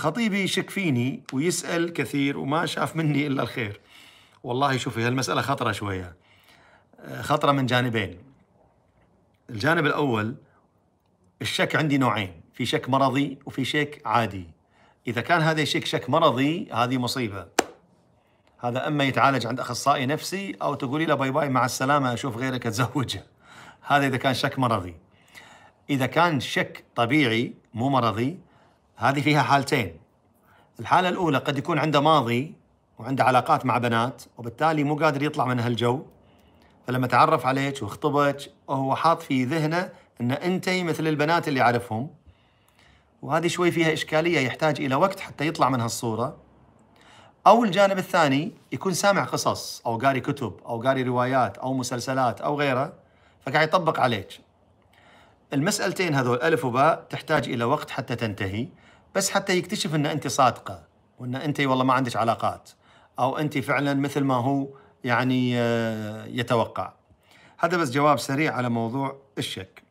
خطيبي يشك فيني ويسأل كثير وما شاف مني إلا الخير والله شوفي هالمسألة خطرة شوية آه، خطرة من جانبين الجانب الأول الشك عندي نوعين في شك مرضي وفي شك عادي إذا كان هذا الشك شك مرضي هذه مصيبة هذا اما يتعالج عند اخصائي نفسي او تقولي له باي باي مع السلامه اشوف غيرك اتزوجه. هذا اذا كان شك مرضي. اذا كان شك طبيعي مو مرضي هذه فيها حالتين الحالة الأولى قد يكون عنده ماضي وعنده علاقات مع بنات وبالتالي مو قادر يطلع من هالجو فلما تعرف عليك وخطبك وهو حاط في ذهنه ان انت مثل البنات اللي يعرفهم وهذه شوي فيها اشكاليه يحتاج الى وقت حتى يطلع من هالصوره او الجانب الثاني يكون سامع قصص او قاري كتب او قاري روايات او مسلسلات او غيره فقاعد يطبق عليك المسألتين هذول ألف وباء تحتاج إلى وقت حتى تنتهي بس حتى يكتشف أن أنت صادقة وأن أنت والله ما عندك علاقات أو أنت فعلا مثل ما هو يعني آه، يتوقع هذا بس جواب سريع على موضوع الشك